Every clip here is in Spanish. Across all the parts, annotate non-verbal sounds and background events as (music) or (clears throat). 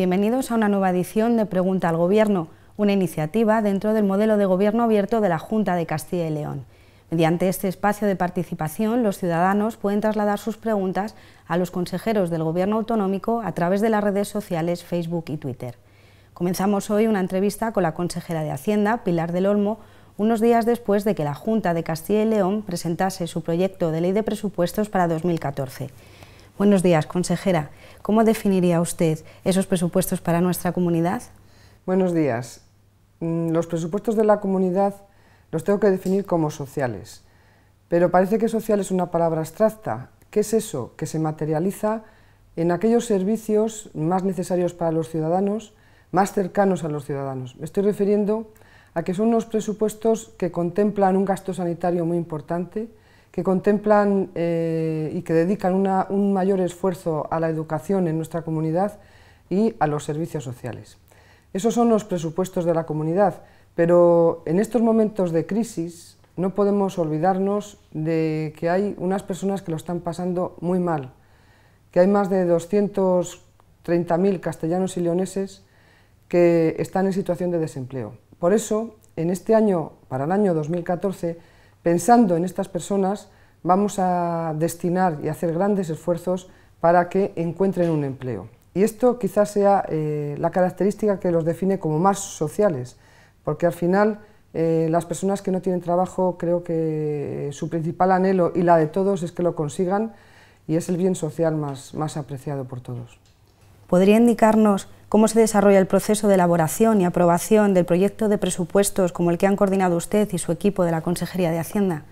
Bienvenidos a una nueva edición de Pregunta al Gobierno, una iniciativa dentro del modelo de gobierno abierto de la Junta de Castilla y León. Mediante este espacio de participación, los ciudadanos pueden trasladar sus preguntas a los consejeros del Gobierno autonómico a través de las redes sociales Facebook y Twitter. Comenzamos hoy una entrevista con la consejera de Hacienda, Pilar del Olmo, unos días después de que la Junta de Castilla y León presentase su proyecto de ley de presupuestos para 2014. Buenos días, consejera. ¿Cómo definiría usted esos presupuestos para nuestra comunidad? Buenos días. Mm, los presupuestos de la comunidad los tengo que definir como sociales, pero parece que social es una palabra abstracta. ¿Qué es eso? Que se materializa en aquellos servicios más necesarios para los ciudadanos, más cercanos a los ciudadanos. Me estoy refiriendo a que son unos presupuestos que contemplan un gasto sanitario muy importante, que contemplan eh, y que dedican un mayor esfuerzo a la educación en nuestra comunidad y a los servicios sociales. Esos son los presupuestos de la comunidad, pero en estos momentos de crisis no podemos olvidarnos de que hay unas personas que lo están pasando muy mal, que hay más de 230.000 castellanos y leoneses que están en situación de desempleo. Por eso, en este año, para el año 2014, Pensando en estas personas, vamos a destinar y hacer grandes esfuerzos para que encuentren un empleo. Y esto quizás sea eh, la característica que los define como más sociales, porque al final eh, las personas que no tienen trabajo creo que eh, su principal anhelo y la de todos es que lo consigan y es el bien social más, más apreciado por todos. ¿Podría indicarnos cómo se desarrolla el proceso de elaboración y aprobación del proyecto de presupuestos como el que han coordinado usted y su equipo de la Consejería de Hacienda?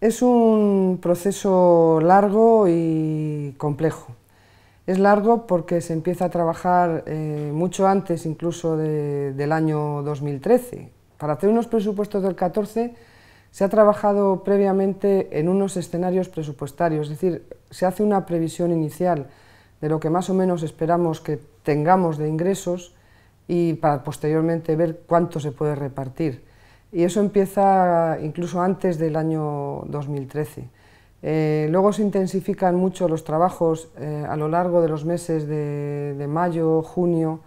Es un proceso largo y complejo. Es largo porque se empieza a trabajar eh, mucho antes incluso del año 2013. Para hacer unos presupuestos del 14 se ha trabajado previamente en unos escenarios presupuestarios, es decir, se hace una previsión inicial de lo que más o menos esperamos que tengamos de ingresos y para posteriormente ver cuánto se puede repartir. Y eso empieza incluso antes del año 2013. Eh, luego se intensifican mucho los trabajos eh, a lo largo de los meses de, mayo, junio,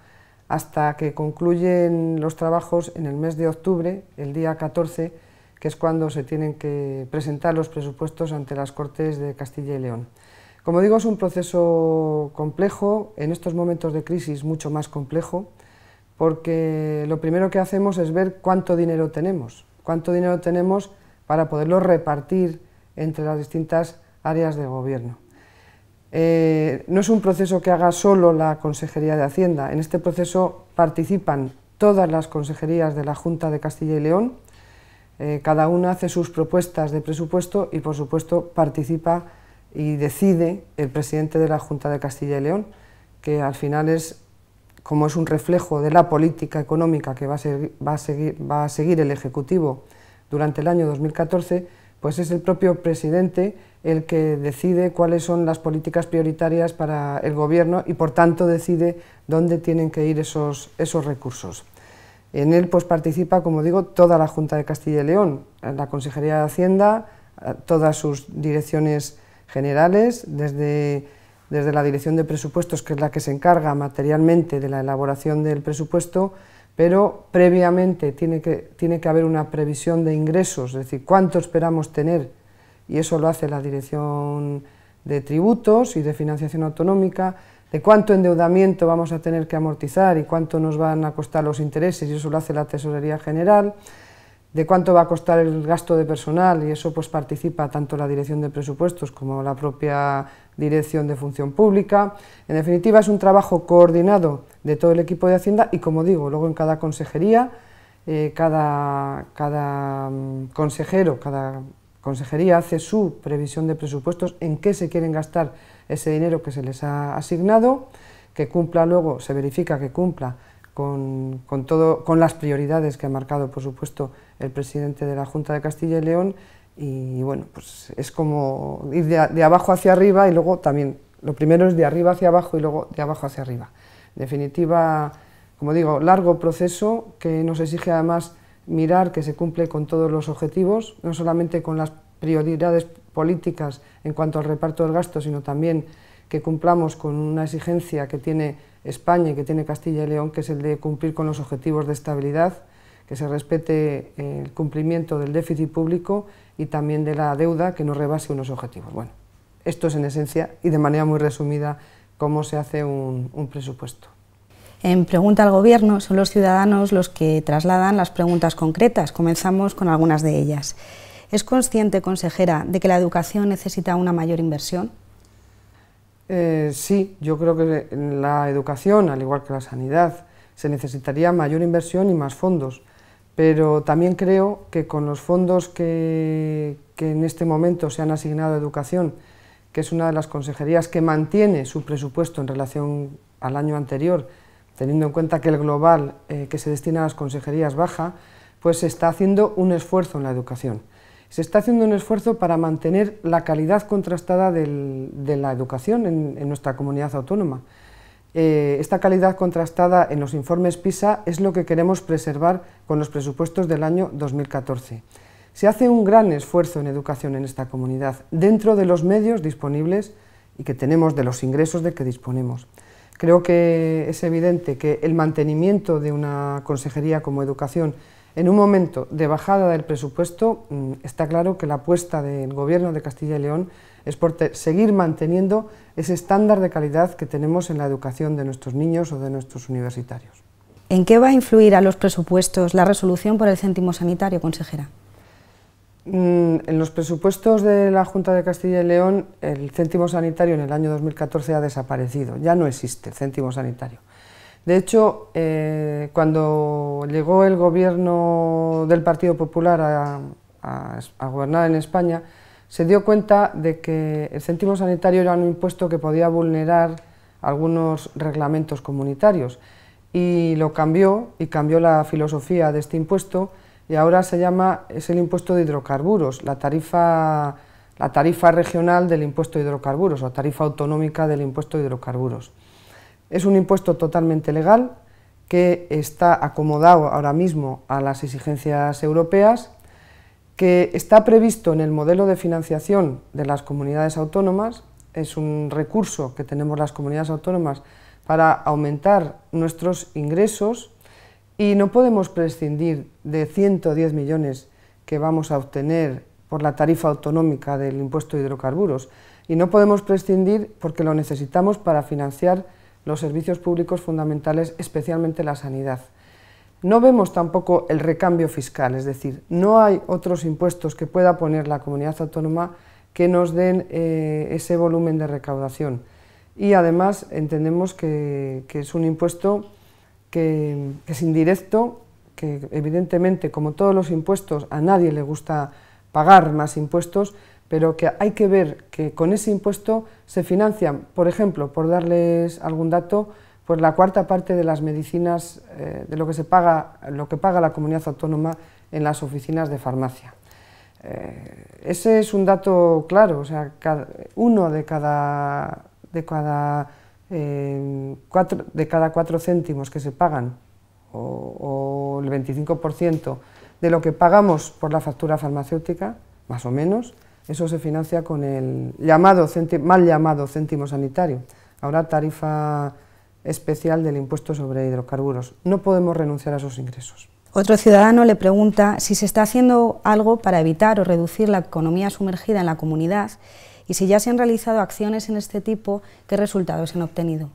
hasta que concluyen los trabajos en el mes de octubre, el día 14, que es cuando se tienen que presentar los presupuestos ante las Cortes de Castilla y León. Como digo, es un proceso complejo, en estos momentos de crisis mucho más complejo, porque lo primero que hacemos es ver cuánto dinero tenemos, cuánto dinero tenemos para poderlo repartir entre las distintas áreas de gobierno. Eh, no es un proceso que haga solo la Consejería de Hacienda, en este proceso participan todas las consejerías de la Junta de Castilla y León, eh, cada una hace sus propuestas de presupuesto y por supuesto participa y decide el presidente de la Junta de Castilla y León, que al final es, como es un reflejo de la política económica que va a, seguir, va a seguir el Ejecutivo durante el año 2014, pues es el propio presidente el que decide cuáles son las políticas prioritarias para el gobierno y por tanto decide dónde tienen que ir esos, esos recursos. En él pues participa, como digo, toda la Junta de Castilla y León, la Consejería de Hacienda, todas sus direcciones generales, desde, la Dirección de Presupuestos, que es la que se encarga materialmente de la elaboración del presupuesto, pero previamente tiene que, tiene que haber una previsión de ingresos, es decir, cuánto esperamos tener, y eso lo hace la Dirección de Tributos y de Financiación Autonómica, de cuánto endeudamiento vamos a tener que amortizar y cuánto nos van a costar los intereses, y eso lo hace la Tesorería General de cuánto va a costar el gasto de personal y eso pues participa tanto la Dirección de Presupuestos como la propia Dirección de Función Pública. En definitiva es un trabajo coordinado de todo el equipo de Hacienda y como digo, luego en cada consejería, eh, cada, cada mm, consejero, cada consejería hace su previsión de presupuestos, en qué se quieren gastar ese dinero que se les ha asignado, que cumpla luego, se verifica que cumpla con, todo, con las prioridades que ha marcado, por supuesto, el presidente de la Junta de Castilla y León. Y bueno, pues es como ir de, de abajo hacia arriba y luego también, lo primero es de arriba hacia abajo y luego de abajo hacia arriba. definitiva, como digo, largo proceso que nos exige además mirar que se cumple con todos los objetivos, no solamente con las prioridades políticas en cuanto al reparto del gasto, sino también que cumplamos con una exigencia que tiene España y que tiene Castilla y León, que es el de cumplir con los objetivos de estabilidad, que se respete eh, el cumplimiento del déficit público y también de la deuda que no rebase unos objetivos. Bueno, esto es en esencia y de manera muy resumida cómo se hace un, un presupuesto. En Pregunta al Gobierno son los ciudadanos los que trasladan las preguntas concretas. Comenzamos con algunas de ellas. ¿Es consciente, consejera, de que la educación necesita una mayor inversión? Eh, sí, yo creo que en la educación, al igual que la sanidad, se necesitaría mayor inversión y más fondos, pero también creo que con los fondos que, en este momento se han asignado a educación, que es una de las consejerías que mantiene su presupuesto en relación al año anterior, teniendo en cuenta que el global eh, que se destina a las consejerías baja, pues se está haciendo un esfuerzo en la educación se está haciendo un esfuerzo para mantener la calidad contrastada de la educación en, nuestra comunidad autónoma. Eh, esta calidad contrastada en los informes PISA es lo que queremos preservar con los presupuestos del año 2014. Se hace un gran esfuerzo en educación en esta comunidad, dentro de los medios disponibles y que tenemos, de los ingresos de que disponemos. Creo que es evidente que el mantenimiento de una consejería como educación en un momento de bajada del presupuesto, mm, está claro que la apuesta del Gobierno de Castilla y León es por seguir manteniendo ese estándar de calidad que tenemos en la educación de nuestros niños o de nuestros universitarios. ¿En qué va a influir a los presupuestos la resolución por el céntimo sanitario, consejera? Mm, en los presupuestos de la Junta de Castilla y León, el céntimo sanitario en el año 2014 ha desaparecido, ya no existe el céntimo sanitario. De hecho, eh, cuando llegó el gobierno del Partido Popular a, gobernar en España, se dio cuenta de que el céntimo sanitario era un impuesto que podía vulnerar algunos reglamentos comunitarios y lo cambió y cambió la filosofía de este impuesto y ahora se llama, es el impuesto de hidrocarburos, la tarifa, la tarifa regional del impuesto de hidrocarburos o tarifa autonómica del impuesto de hidrocarburos. Es un impuesto totalmente legal que está acomodado ahora mismo a las exigencias europeas, que está previsto en el modelo de financiación de las comunidades autónomas, es un recurso que tenemos las comunidades autónomas para aumentar nuestros ingresos y no podemos prescindir de 110 millones que vamos a obtener por la tarifa autonómica del impuesto de hidrocarburos y no podemos prescindir porque lo necesitamos para financiar los servicios públicos fundamentales, especialmente la sanidad. No vemos tampoco el recambio fiscal, es decir, no hay otros impuestos que pueda poner la comunidad autónoma que nos den eh, ese volumen de recaudación. Y además entendemos que, es un impuesto que, es indirecto, que evidentemente, como todos los impuestos, a nadie le gusta pagar más impuestos, pero que hay que ver que con ese impuesto se financian, por ejemplo, por darles algún dato, por pues la cuarta parte de las medicinas eh, de lo que paga, lo que paga la comunidad autónoma en las oficinas de farmacia. Eh, ese es un dato claro, o sea, uno de cada, eh, de, cada, cuatro, céntimos que se pagan, o el 25% de lo que pagamos por la factura farmacéutica, más o menos, eso se financia con el llamado mal llamado céntimo sanitario, ahora tarifa especial del impuesto sobre hidrocarburos. No podemos renunciar a esos ingresos. Otro ciudadano le pregunta si se está haciendo algo para evitar o reducir la economía sumergida en la comunidad y si ya se han realizado acciones en este tipo, ¿qué resultados han obtenido?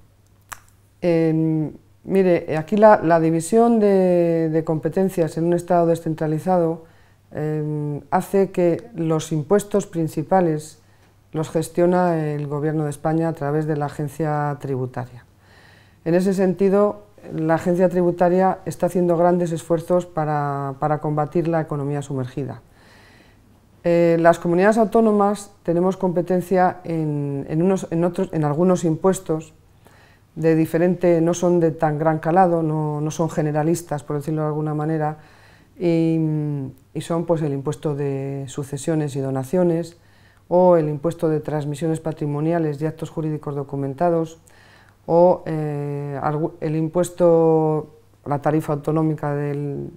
Em, mire, aquí la, división de, competencias en un Estado descentralizado Em, hace que los impuestos principales los gestiona el Gobierno de España a través de la agencia tributaria. En ese sentido, la agencia tributaria está haciendo grandes esfuerzos para, combatir la economía sumergida. Eh, las comunidades autónomas tenemos competencia en, algunos impuestos de diferente, no son de tan gran calado, no son generalistas, por decirlo de alguna manera, y, son pues, el impuesto de sucesiones y donaciones o el impuesto de transmisiones patrimoniales y actos jurídicos documentados o eh, el impuesto, la tarifa autonómica del,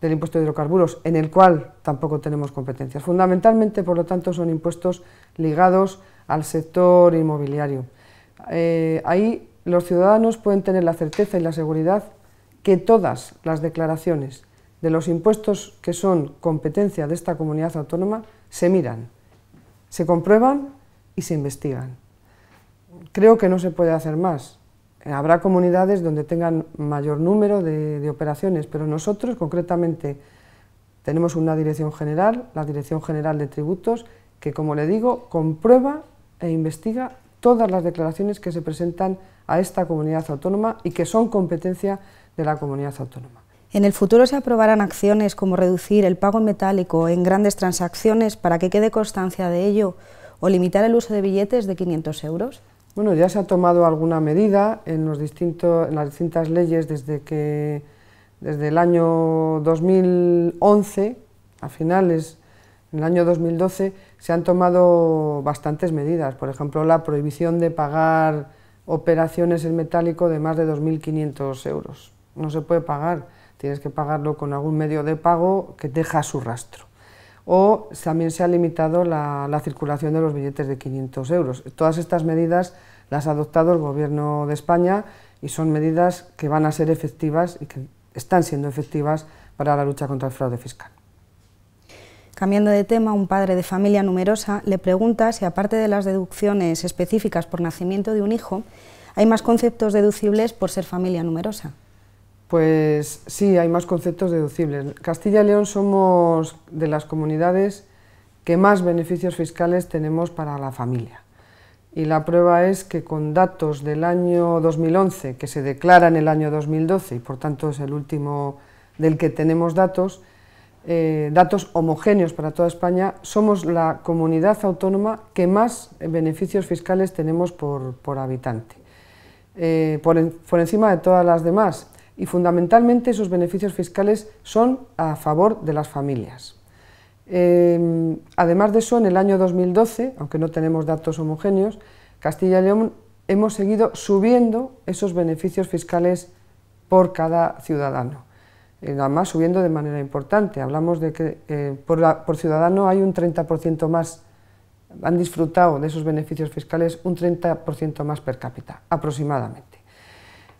impuesto de hidrocarburos, en el cual tampoco tenemos competencias. Fundamentalmente, por lo tanto, son impuestos ligados al sector inmobiliario. Eh, ahí los ciudadanos pueden tener la certeza y la seguridad que todas las declaraciones de los impuestos que son competencia de esta comunidad autónoma se miran, se comprueban y se investigan. Creo que no se puede hacer más. Habrá comunidades donde tengan mayor número de, operaciones, pero nosotros concretamente tenemos una dirección general, la Dirección General de Tributos, que como le digo, comprueba e investiga todas las declaraciones que se presentan a esta comunidad autónoma y que son competencia de la comunidad autónoma. En el futuro se aprobarán acciones como reducir el pago metálico en grandes transacciones para que quede constancia de ello o limitar el uso de billetes de 500 euros. Bueno, ya se ha tomado alguna medida en, los distintos, en las distintas leyes desde, que, desde el año 2011, a finales, en el año 2012, se han tomado bastantes medidas. Por ejemplo, la prohibición de pagar operaciones en metálico de más de 2.500 euros no se puede pagar, tienes que pagarlo con algún medio de pago que deja su rastro. O también se ha limitado la, circulación de los billetes de 500 euros. Todas estas medidas las ha adoptado el Gobierno de España y son medidas que van a ser efectivas y que están siendo efectivas para la lucha contra el fraude fiscal. Cambiando de tema, un padre de familia numerosa le pregunta si, aparte de las deducciones específicas por nacimiento de un hijo, hay más conceptos deducibles por ser familia numerosa. Pues sí, hay más conceptos deducibles. Castilla y León somos de las comunidades que más beneficios fiscales tenemos para la familia. Y la prueba es que con datos del año 2011, que se declara en el año 2012 y por tanto es el último del que tenemos datos, eh, datos homogéneos para toda España, somos la comunidad autónoma que más beneficios fiscales tenemos por, habitante, eh, por encima de todas las demás y fundamentalmente esos beneficios fiscales son a favor de las familias. Em, además de eso, en el año 2012, aunque no tenemos datos homogéneos, Castilla y León hemos seguido subiendo esos beneficios fiscales por cada ciudadano. Eh, además, subiendo de manera importante. Hablamos de que eh, por, por, ciudadano hay un 30% más, han disfrutado de esos beneficios fiscales un 30% más per cápita, aproximadamente.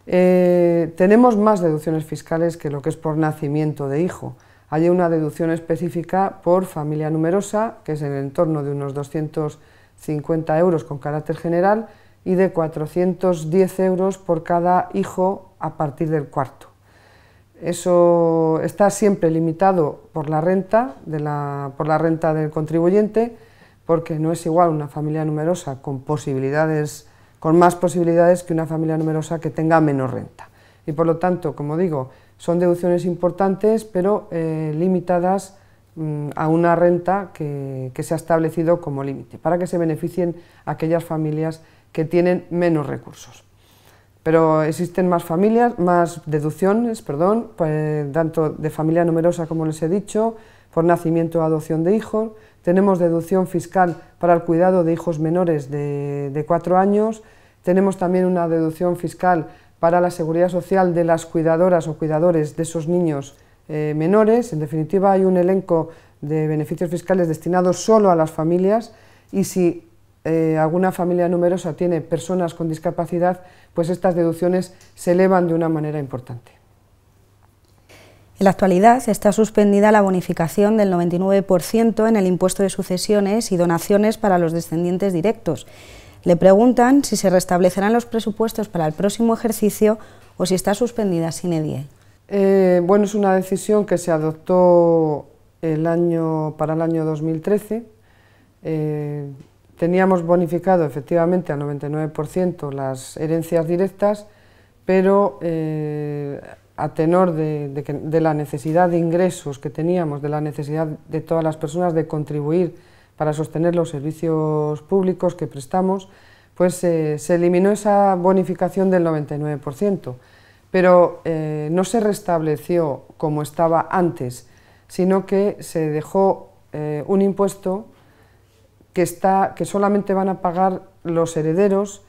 Eh, tenemos más deducciones fiscales que lo que es por nacimiento de hijo. Hay una deducción específica por familia numerosa, que es en el entorno de unos 250 euros con carácter general y de 410 euros por cada hijo a partir del cuarto. Eso está siempre limitado por la renta, por la renta del contribuyente, porque no es igual una familia numerosa con posibilidades con más posibilidades que una familia numerosa que tenga menos renta. Y por lo tanto, como digo, son deducciones importantes, pero eh, limitadas mm, a una renta que, se ha establecido como límite, para que se beneficien aquellas familias que tienen menos recursos. Pero existen más familias, más deducciones, perdón, pues, tanto de familia numerosa como les he dicho, por nacimiento o adopción de hijos, tenemos deducción fiscal para el cuidado de hijos menores de, cuatro años, tenemos también una deducción fiscal para la seguridad social de las cuidadoras o cuidadores de esos niños eh, menores. En definitiva, hay un elenco de beneficios fiscales destinados solo a las familias y si eh, alguna familia numerosa tiene personas con discapacidad, pues estas deducciones se elevan de una manera importante. En la actualidad está suspendida la bonificación del 99% en el impuesto de sucesiones y donaciones para los descendientes directos. Le preguntan si se restablecerán los presupuestos para el próximo ejercicio o si está suspendida sin edie. Eh, bueno, es una decisión que se adoptó el año, para el año 2013. Eh, teníamos bonificado efectivamente al 99% las herencias directas, pero eh, a tenor de, la necesidad de ingresos que teníamos, de la necesidad de todas las personas de contribuir para sostener los servicios públicos que prestamos, pues eh, se eliminó esa bonificación del 99%, pero eh, no se restableció como estaba antes, sino que se dejó eh, un impuesto que, está, que solamente van a pagar los herederos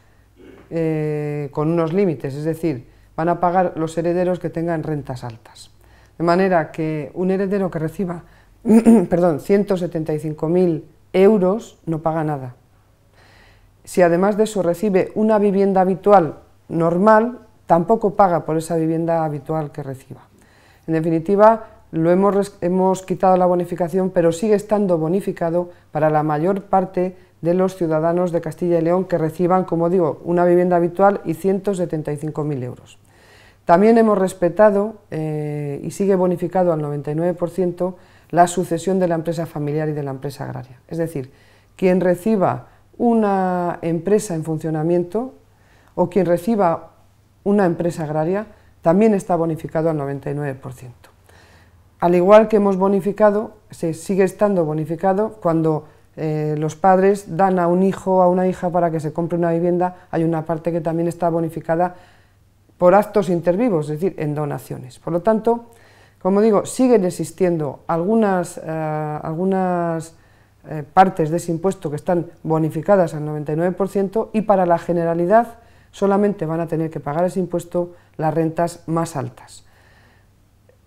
con unos límites, es decir, van a pagar los herederos que tengan rentas altas. De manera que un heredero que reciba (clears throat) perdón, 175.000 euros no paga nada. Si además de eso recibe una vivienda habitual normal, tampoco paga por esa vivienda habitual que reciba. En definitiva, lo hemos, hemos quitado la bonificación, pero sigue estando bonificado para la mayor parte de los ciudadanos de Castilla y León que reciban, como digo, una vivienda habitual y 175.000 euros. También hemos respetado eh, y sigue bonificado al 99% la sucesión de la empresa familiar y de la empresa agraria. Es decir, quien reciba una empresa en funcionamiento o quien reciba una empresa agraria también está bonificado al 99%. Al igual que hemos bonificado, se sigue estando bonificado cuando eh, los padres dan a un hijo o a una hija para que se compre una vivienda, hay una parte que también está bonificada por actos intervivos, es decir, en donaciones. Por lo tanto, como digo, siguen existiendo algunas, eh, algunas eh, partes de ese impuesto que están bonificadas al 99% y para la generalidad solamente van a tener que pagar ese impuesto las rentas más altas.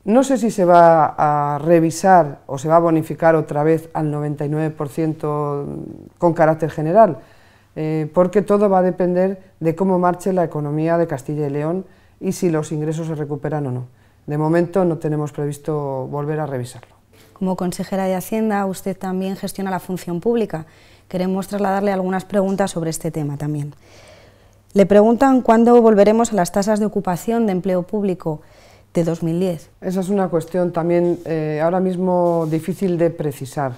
No sé si se va a revisar o se va a bonificar otra vez al 99% con carácter general, eh, porque todo va a depender de cómo marche la economía de Castilla y León y si los ingresos se recuperan o no. De momento no tenemos previsto volver a revisarlo. Como consejera de Hacienda, usted también gestiona la función pública. Queremos trasladarle algunas preguntas sobre este tema también. Le preguntan cuándo volveremos a las tasas de ocupación de empleo público de 2010. Esa es una cuestión también eh, ahora mismo difícil de precisar,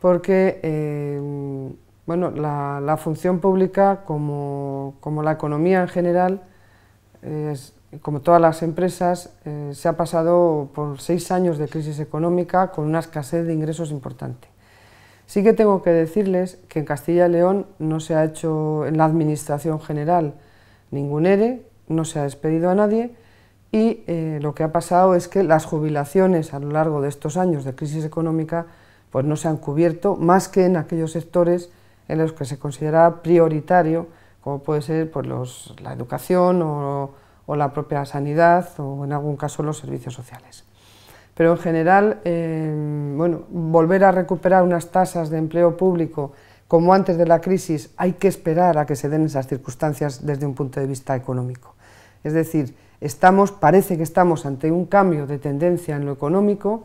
porque eh, bueno, la, función pública, como, la economía en general, como todas las empresas, eh, se ha pasado por seis años de crisis económica con una escasez de ingresos importante. Sí que tengo que decirles que en Castilla y León no se ha hecho en la Administración General ningún ERE, no se ha despedido a nadie y eh, lo que ha pasado es que las jubilaciones a lo largo de estos años de crisis económica pues no se han cubierto más que en aquellos sectores en los que se considera prioritario, como puede ser pues, la educación o, la propia sanidad o en algún caso los servicios sociales. Pero en general, em, bueno, volver a recuperar unas tasas de empleo público como antes de la crisis, hay que esperar a que se den esas circunstancias desde un punto de vista económico. Es decir, estamos, parece que estamos ante un cambio de tendencia en lo económico,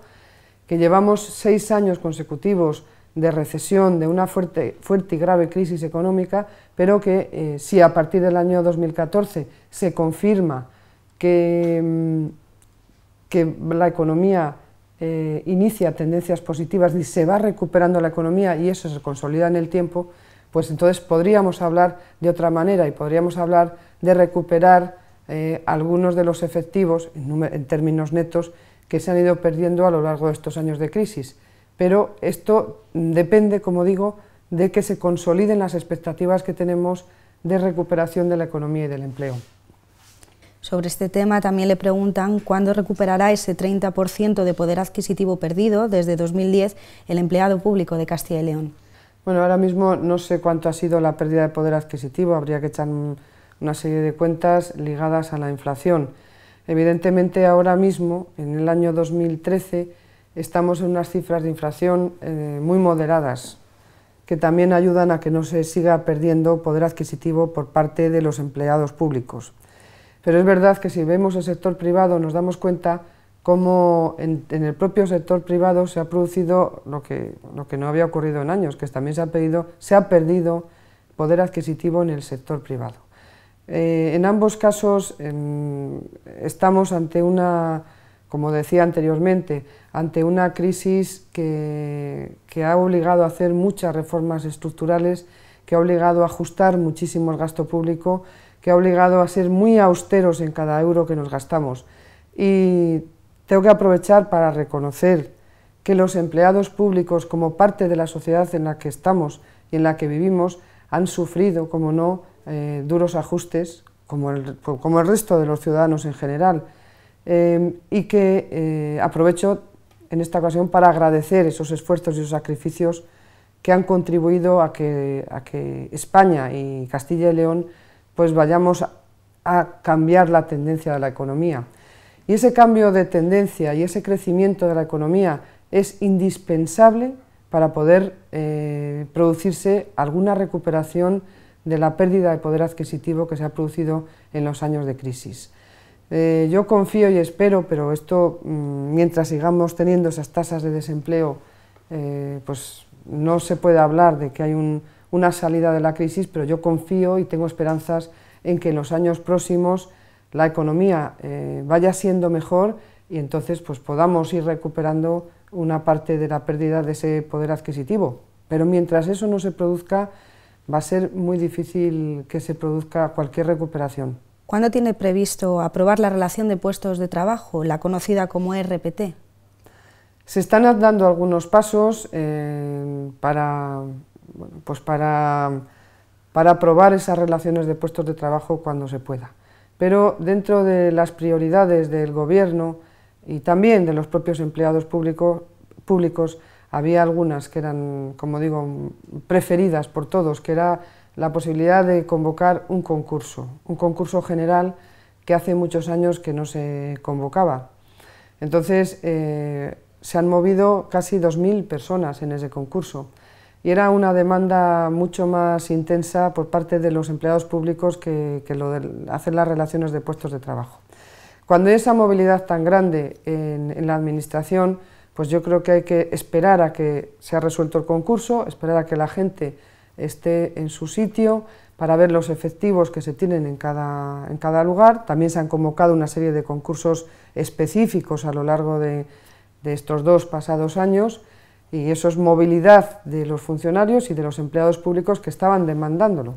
que llevamos seis años consecutivos de recesión, de una fuerte, fuerte y grave crisis económica, pero que eh, si a partir del año 2014 se confirma que, mm, que la economía eh, inicia tendencias positivas y se va recuperando la economía y eso se consolida en el tiempo, pues entonces podríamos hablar de otra manera y podríamos hablar de recuperar eh, algunos de los efectivos, en términos netos, que se han ido perdiendo a lo largo de estos años de crisis. Pero esto depende, como digo, de que se consoliden las expectativas que tenemos de recuperación de la economía y del empleo. Sobre este tema también le preguntan cuándo recuperará ese 30% de poder adquisitivo perdido desde 2010 el empleado público de Castilla y León. Bueno, ahora mismo no sé cuánto ha sido la pérdida de poder adquisitivo, habría que echar una serie de cuentas ligadas a la inflación. Evidentemente ahora mismo, en el año 2013, estamos en unas cifras de inflación eh, muy moderadas, que también ayudan a que no se siga perdiendo poder adquisitivo por parte de los empleados públicos. Pero es verdad que si vemos el sector privado nos damos cuenta cómo en, el propio sector privado se ha producido lo que, lo que no había ocurrido en años, que también se ha, pedido, se ha perdido poder adquisitivo en el sector privado. Eh, en ambos casos em, estamos ante una como decía anteriormente, ante una crisis que, ha obligado a hacer muchas reformas estructurales, que ha obligado a ajustar muchísimo el gasto público, que ha obligado a ser muy austeros en cada euro que nos gastamos. Y tengo que aprovechar para reconocer que los empleados públicos, como parte de la sociedad en la que estamos y en la que vivimos, han sufrido, como no, eh, duros ajustes, como el resto de los ciudadanos en general. Em, y que eh, aprovecho en esta ocasión para agradecer esos esfuerzos y esos sacrificios que han contribuido a que, España y Castilla y León pues vayamos a, cambiar la tendencia de la economía. Y ese cambio de tendencia y ese crecimiento de la economía es indispensable para poder eh, producirse alguna recuperación de la pérdida de poder adquisitivo que se ha producido en los años de crisis. Eh, yo confío y espero, pero esto, mm, mientras sigamos teniendo esas tasas de desempleo, eh, pues no se puede hablar de que hay una salida de la crisis, pero yo confío y tengo esperanzas en que en los años próximos la economía eh, vaya siendo mejor y entonces pues podamos ir recuperando una parte de la pérdida de ese poder adquisitivo. Pero mientras eso no se produzca, va a ser muy difícil que se produzca cualquier recuperación. ¿Cuándo tiene previsto aprobar la relación de puestos de trabajo, la conocida como RPT? Se están dando algunos pasos eh, para, pues para, para aprobar esas relaciones de puestos de trabajo cuando se pueda. Pero dentro de las prioridades del Gobierno y también de los propios empleados públicos, había algunas que eran, como digo, preferidas por todos, que era la posibilidad de convocar un concurso, un concurso general que hace muchos años que no se convocaba. Entonces eh, se han movido casi 2.000 personas en ese concurso y era una demanda mucho más intensa por parte de los empleados públicos que, lo de hacer las relaciones de puestos de trabajo. Cuando hay esa movilidad tan grande en, en la Administración, pues yo creo que hay que esperar a que se ha resuelto el concurso, esperar a que la gente esté en su sitio para ver los efectivos que se tienen en cada, lugar. También se han convocado una serie de concursos específicos a lo largo de, estos dos pasados años y eso es movilidad de los funcionarios y de los empleados públicos que estaban demandándolo.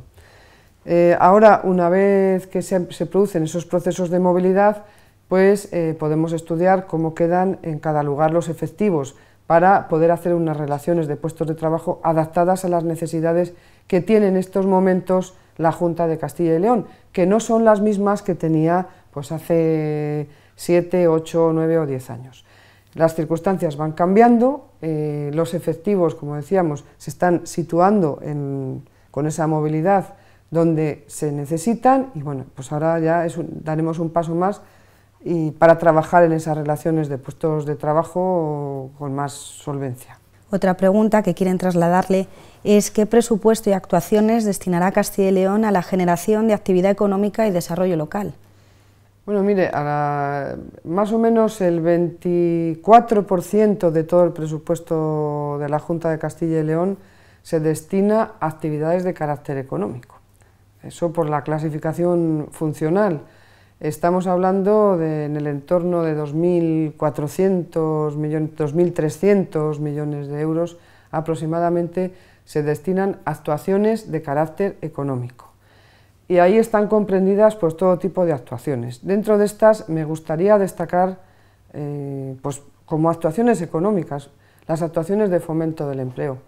Eh, ahora, una vez que se, producen esos procesos de movilidad, pues eh, podemos estudiar cómo quedan en cada lugar los efectivos para poder hacer unas relaciones de puestos de trabajo adaptadas a las necesidades que tiene en estos momentos la Junta de Castilla y León, que no son las mismas que tenía pues hace siete, ocho, nueve o diez años. Las circunstancias van cambiando, eh, los efectivos, como decíamos, se están situando con esa movilidad donde se necesitan y bueno, pues ahora ya daremos un paso más y para trabajar en esas relaciones de puestos de trabajo con más solvencia. Otra pregunta que quieren trasladarle es qué presupuesto y actuaciones destinará Castilla y León a la generación de actividad económica y desarrollo local. Bueno, mire, más o menos el 24% de todo el presupuesto de la Junta de Castilla y León se destina a actividades de carácter económico. Eso por la clasificación funcional. Estamos hablando de, en el entorno de 2.400 millones, 2.300 millones de euros aproximadamente se destinan actuaciones de carácter económico. Y ahí están comprendidas pues, todo tipo de actuaciones. Dentro de estas me gustaría destacar eh, pues, como actuaciones económicas las actuaciones de fomento del empleo.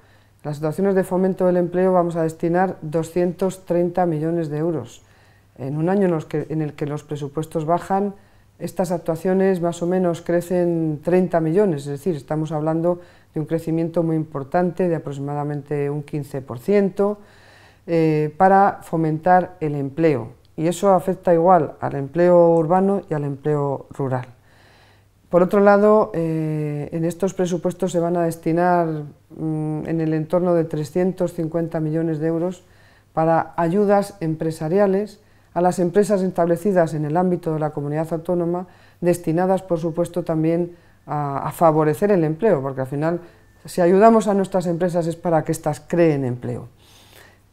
Las actuaciones de fomento del empleo vamos a destinar 230 millones de euros en un año en, el que los presupuestos bajan, estas actuaciones más o menos crecen 30 millones, es decir, estamos hablando de un crecimiento muy importante de aproximadamente un 15% eh, para fomentar el empleo. Y eso afecta igual al empleo urbano y al empleo rural. Por otro lado, eh, en estos presupuestos se van a destinar mm, en el entorno de 350 millones de euros para ayudas empresariales a las empresas establecidas en el ámbito de la comunidad autónoma, destinadas, por supuesto, también a, favorecer el empleo, porque al final, si ayudamos a nuestras empresas es para que éstas creen empleo.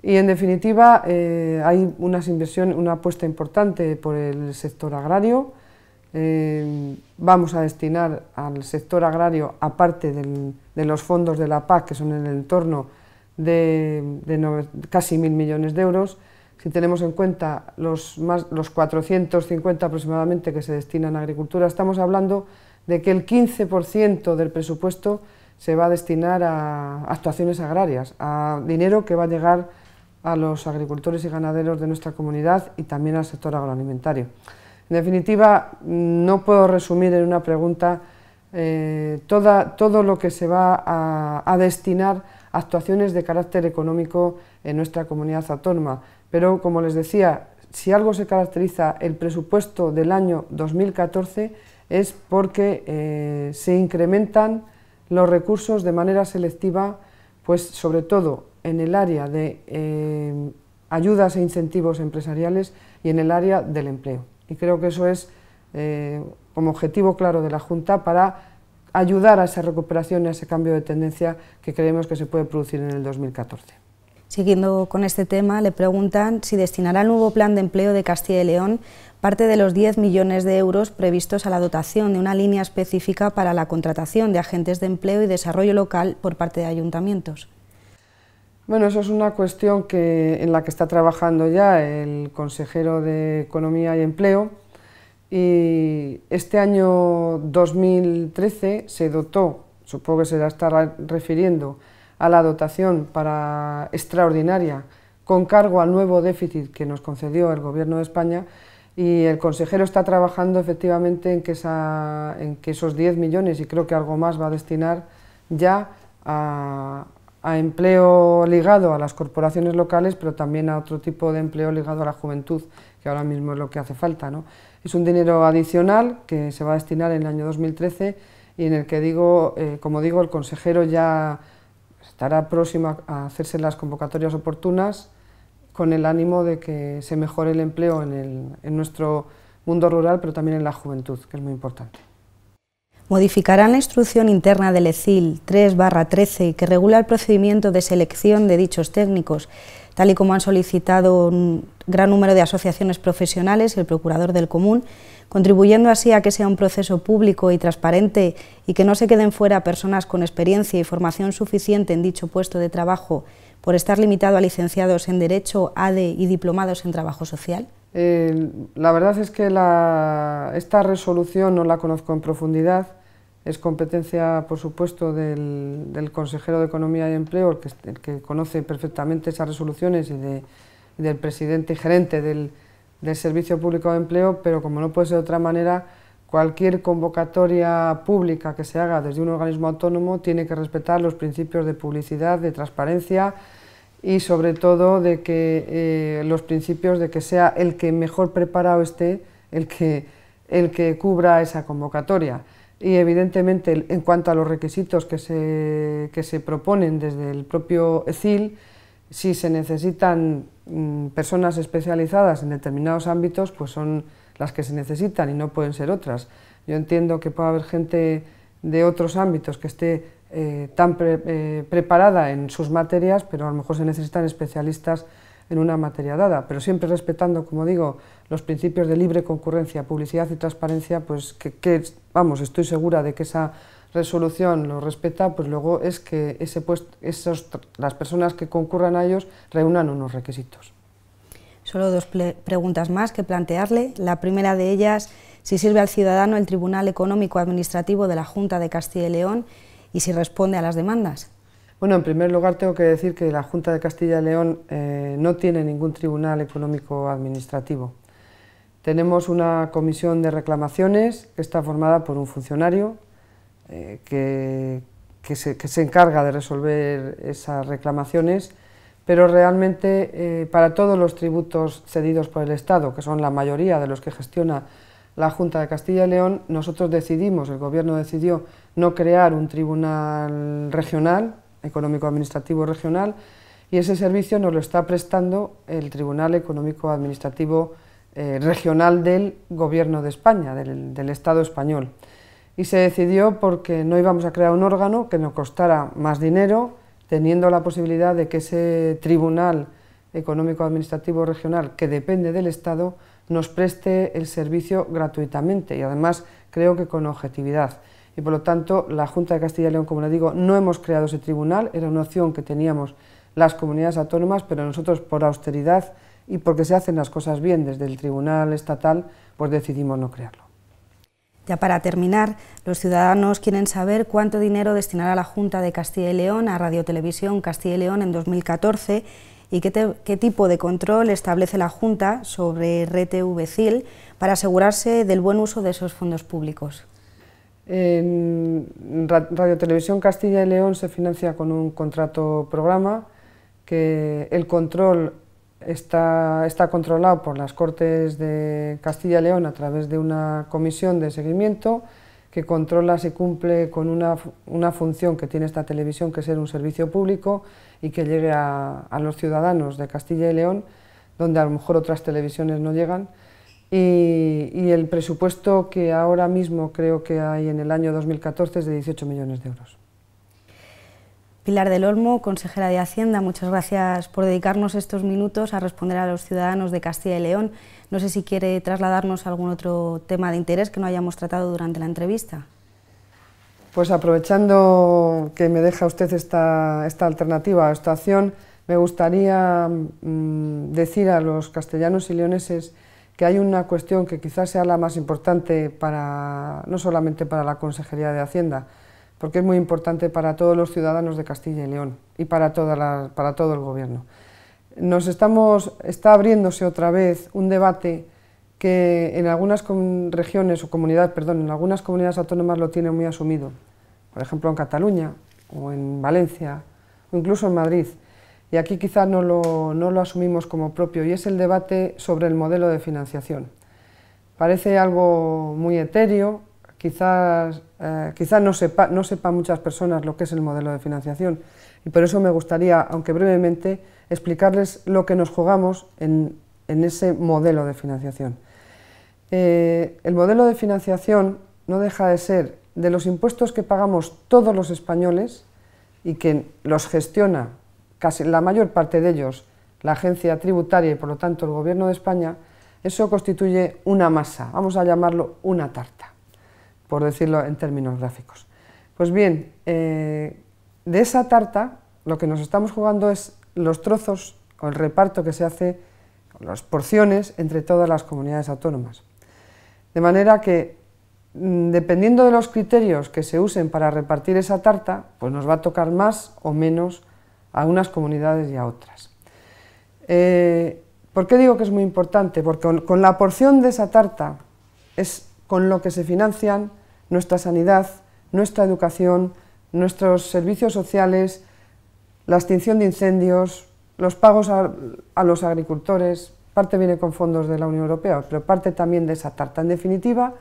Y en definitiva, eh, hay una apuesta importante por el sector agrario. Eh, vamos a destinar al sector agrario, aparte de los fondos de la PAC, que son en el entorno de, casi mil millones de euros, si tenemos en cuenta los, 450 aproximadamente que se destinan a agricultura, estamos hablando de que el 15% del presupuesto se va a destinar a actuaciones agrarias, a dinero que va a llegar a los agricultores y ganaderos de nuestra comunidad y también al sector agroalimentario. En definitiva, no puedo resumir en una pregunta eh, todo lo que se va a destinar a actuaciones de carácter económico en nuestra comunidad autónoma. Pero, como les decía, si algo se caracteriza el presupuesto del año 2014 es porque eh, se incrementan los recursos de manera selectiva, pues sobre todo en el área de eh, ayudas e incentivos empresariales y en el área del empleo. Y creo que eso es eh, como objetivo claro de la Junta para ayudar a esa recuperación y a ese cambio de tendencia que creemos que se puede producir en el 2014. Siguiendo con este tema, le preguntan si destinará al nuevo plan de empleo de Castilla y León parte de los 10 millones de euros previstos a la dotación de una línea específica para la contratación de agentes de empleo y desarrollo local por parte de ayuntamientos. Bueno, eso es una cuestión en la que está trabajando ya el consejero de Economía y Empleo y este año 2013 se dotó, supongo que se la estará refiriendo, a la dotación para extraordinaria con cargo al nuevo déficit que nos concedió el Gobierno de España y el consejero está trabajando efectivamente en que, esa, en que esos 10 millones y creo que algo más va a destinar ya a, empleo ligado a las corporaciones locales, pero también a otro tipo de empleo ligado a la juventud, que ahora mismo es lo que hace falta. ¿no? Es un dinero adicional que se va a destinar en el año 2013 y en el que digo, eh, como digo, el consejero ya estará próxima a hacerse las convocatorias oportunas con el ánimo de que se mejore el empleo en, en nuestro mundo rural, pero también en la juventud, que es muy importante. Modificarán la instrucción interna del e ECIL 3-13 que regula el procedimiento de selección de dichos técnicos, tal y como han solicitado un gran número de asociaciones profesionales y el procurador del común, contribuyendo así a que sea un proceso público y transparente y que no se queden fuera personas con experiencia y formación suficiente en dicho puesto de trabajo por estar limitado a licenciados en Derecho, ADE y diplomados en Trabajo Social? Eh, la verdad es que esta resolución no la conozco en profundidad, es competencia, por supuesto, del, consejero de Economía y Empleo, el que, conoce perfectamente esas resoluciones, y del presidente y gerente del, del Servicio Público de Empleo, pero como no puede ser de otra manera, cualquier convocatoria pública que se haga desde un organismo autónomo tiene que respetar los principios de publicidad, de transparencia y sobre todo de que eh, los principios de que sea el que mejor preparado esté el que, el que cubra esa convocatoria. Y evidentemente en cuanto a los requisitos que se, que se proponen desde el propio ECIL, si se necesitan mm, personas especializadas en determinados ámbitos, pues son las que se necesitan y no pueden ser otras. Yo entiendo que puede haber gente de otros ámbitos que esté eh, tan eh, preparada en sus materias, pero a lo mejor se necesitan especialistas en una materia dada, pero siempre respetando, como digo, los principios de libre concurrencia, publicidad y transparencia, pues que vamos, estoy segura de que esa resolución lo respeta, pues luego es que ese puesto, esos, las personas que concurran a ellos reúnan unos requisitos. Solo dos preguntas más que plantearle. La primera de ellas, si sirve al ciudadano el Tribunal Económico Administrativo de la Junta de Castilla y León y si responde a las demandas. Bueno, en primer lugar tengo que decir que la Junta de Castilla y León eh, no tiene ningún tribunal económico administrativo. Tenemos una comisión de reclamaciones que está formada por un funcionario, eh, que, se, encarga de resolver esas reclamaciones, pero realmente eh, para todos los tributos cedidos por el Estado, que son la mayoría de los que gestiona la Junta de Castilla y León, nosotros decidimos, el Gobierno decidió no crear un tribunal regional, económico-administrativo regional, y ese servicio nos lo está prestando el Tribunal Económico-Administrativo eh, Regional del Gobierno de España, del Estado español y se decidió porque no íbamos a crear un órgano que nos costara más dinero, teniendo la posibilidad de que ese Tribunal Económico Administrativo Regional, que depende del Estado, nos preste el servicio gratuitamente y además creo que con objetividad. Y por lo tanto, la Junta de Castilla y León, como le digo, no hemos creado ese tribunal, era una opción que teníamos las comunidades autónomas, pero nosotros por austeridad y porque se hacen las cosas bien desde el Tribunal Estatal, pues decidimos no crearlo. Ya para terminar, los ciudadanos quieren saber cuánto dinero destinará la Junta de Castilla y León a Radio Televisión Castilla y León en 2014 y qué, tipo de control establece la Junta sobre RTVCIL para asegurarse del buen uso de esos fondos públicos. En Radio Castilla y León se financia con un contrato programa que el control Está, controlado por las Cortes de Castilla y León a través de una comisión de seguimiento que controla si cumple con una, función que tiene esta televisión, que es ser un servicio público y que llegue a, los ciudadanos de Castilla y León, donde a lo mejor otras televisiones no llegan. Y, y, el presupuesto que ahora mismo creo que hay en el año 2014 es de 18 millones de euros. Pilar del Olmo, consejera de Hacienda, muchas gracias por dedicarnos estos minutos a responder a los ciudadanos de Castilla y León. No sé si quiere trasladarnos algún otro tema de interés que no hayamos tratado durante la entrevista. Pues aprovechando que me deja usted esta, esta alternativa, esta acción, me gustaría mm, decir a los castellanos y leoneses que hay una cuestión que quizás sea la más importante para, no solamente para la Consejería de Hacienda, porque es muy importante para todos los ciudadanos de Castilla y León y para, toda para todo el Gobierno. Nos estamos, está abriéndose otra vez un debate que en algunas regiones o comunidades, perdón, en algunas comunidades autónomas lo tiene muy asumido, por ejemplo en Cataluña o en Valencia o incluso en Madrid, y aquí quizás no lo, no lo asumimos como propio, y es el debate sobre el modelo de financiación. Parece algo muy etéreo, quizás eh, quizá quizás no sepan no muchas personas lo que es el modelo de financiación y por eso me gustaría, aunque brevemente, explicarles lo que nos jugamos en, ese modelo de financiación. Eh, el modelo de financiación no deja de ser de los impuestos que pagamos todos los españoles y que los gestiona casi la mayor parte de ellos la agencia tributaria y por lo tanto el gobierno de España, eso constituye una masa, vamos a llamarlo una tarta por decirlo en términos gráficos. Pues bien, eh, de esa tarta lo que nos estamos jugando es los trozos o el reparto que se hace, las porciones entre todas las comunidades autónomas. De manera que, mm, dependiendo de los criterios que se usen para repartir esa tarta, pues nos va a tocar más o menos a unas comunidades y a otras. Eh, ¿Por qué digo que es muy importante? Porque con, con la porción de esa tarta es con lo que se financian nuestra sanidad, nuestra educación, nuestros servicios sociales, la extinción de incendios, los pagos a, los agricultores, parte viene con fondos de la Unión Europea, pero parte también de esa tarta. En definitiva,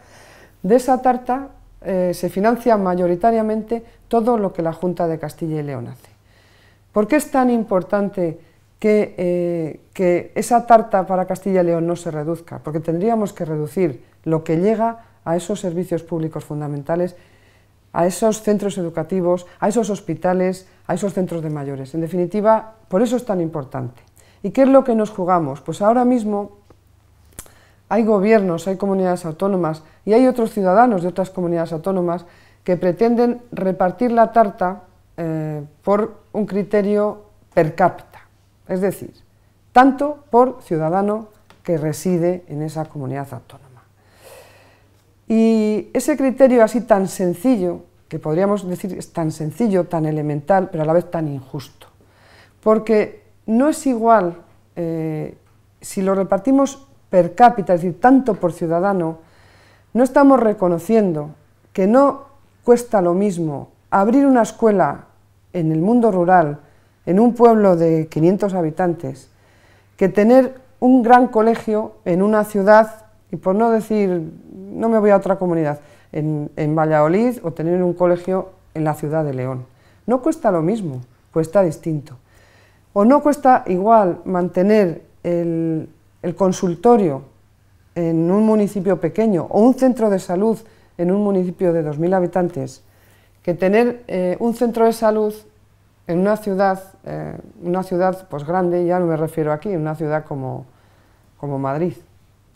de esa tarta eh, se financia mayoritariamente todo lo que la Junta de Castilla y León hace. ¿Por qué es tan importante que eh, esa tarta para Castilla y León no se reduzca? Porque tendríamos que reducir lo que llega a esos servicios públicos fundamentales, a esos centros educativos, a esos hospitales, a esos centros de mayores. En definitiva, por eso es tan importante. ¿Y qué es lo que nos jugamos? Pues ahora mismo hay gobiernos, hay comunidades autónomas y hay otros ciudadanos de otras comunidades autónomas que pretenden repartir la tarta eh, por un criterio per cápita, es decir, tanto por ciudadano que reside en esa comunidad autónoma. Y ese criterio así tan sencillo, que podríamos decir es tan sencillo, tan elemental, pero a la vez tan injusto. Porque no es igual eh, si lo repartimos per cápita, es decir, tanto por ciudadano, no estamos reconociendo que no cuesta lo mismo abrir una escuela en el mundo rural, en un pueblo de 500 habitantes, que tener un gran colegio en una ciudad, y por no decir no me voy a otra comunidad, en, en Valladolid o tener un colegio en la ciudad de León. No cuesta lo mismo, cuesta distinto. O no cuesta igual mantener el, consultorio en un municipio pequeño o un centro de salud en un municipio de 2.000 habitantes que tener eh, un centro de salud en una ciudad, eh, una ciudad pues grande, ya no me refiero aquí, en una ciudad como Madrid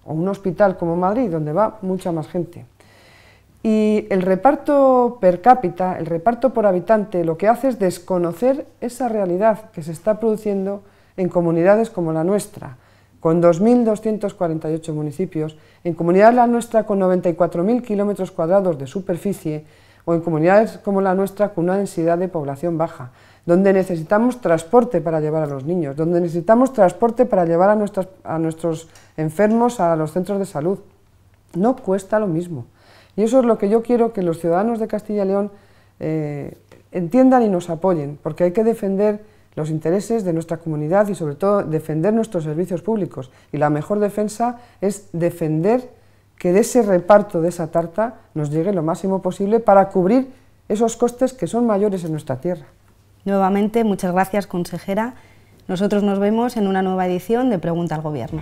o un hospital como Madrid, donde va mucha más gente. Y el reparto per cápita, el reparto por habitante, lo que hace es desconocer esa realidad que se está produciendo en comunidades como la nuestra, con 2.248 municipios, en comunidades la nuestra con 94.000 kilómetros cuadrados de superficie, o en comunidades como la nuestra con una densidad de población baja donde necesitamos transporte para llevar a los niños, donde necesitamos transporte para llevar a, a nuestros enfermos a los centros de salud. No cuesta lo mismo. Y eso es lo que yo quiero que los ciudadanos de Castilla y León eh, entiendan y nos apoyen, porque hay que defender los intereses de nuestra comunidad y sobre todo defender nuestros servicios públicos. Y la mejor defensa es defender que de ese reparto, de esa tarta, nos llegue lo máximo posible para cubrir esos costes que son mayores en nuestra tierra. Nuevamente, muchas gracias, consejera. Nosotros nos vemos en una nueva edición de Pregunta al Gobierno.